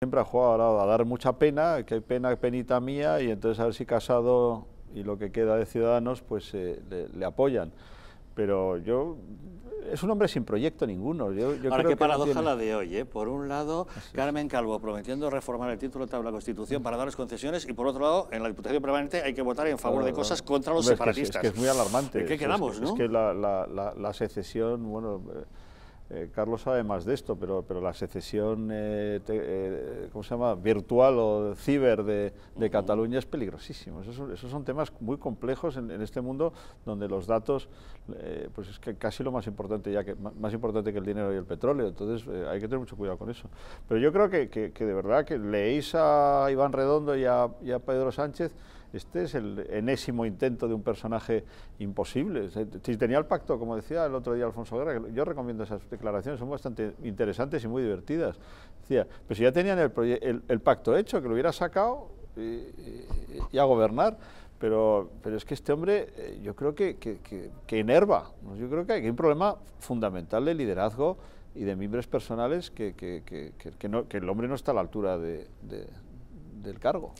Siempre ha jugado a dar mucha pena, que hay pena, penita mía, y entonces a ver si Casado y lo que queda de Ciudadanos pues eh, le, apoyan. Pero yo, es un hombre sin proyecto ninguno. Yo, Ahora, qué paradoja la de hoy, ¿eh? Por un lado, Carmen Calvo prometiendo reformar el título de tabla la Constitución para darles concesiones, y por otro lado, en la Diputación Permanente hay que votar en favor de cosas contra los separatistas. Es que es, muy alarmante. ¿En qué quedamos, es, que la, secesión, bueno... Eh, Carlos sabe más de esto, pero, pero la secesión eh, eh, ¿cómo se llama? virtual o ciber de, Cataluña es peligrosísimo. Esos son, temas muy complejos en, este mundo donde los datos, pues es que casi lo más importante ya que más importante que el dinero y el petróleo. Entonces hay que tener mucho cuidado con eso. Pero yo creo que, de verdad que leéis a Iván Redondo y a, Pedro Sánchez. Este es el enésimo intento de un personaje imposible. si Tenía el pacto, como decía el otro día Alfonso Guerra, yo recomiendo esas declaraciones son bastante interesantes y muy divertidas. Decía, pero si ya tenían el, pacto hecho, que lo hubiera sacado y, a gobernar. Pero, pero es que este hombre eh, yo creo que, enerva. Yo creo que hay un problema fundamental de liderazgo y de miembros personales que, el hombre no está a la altura del cargo.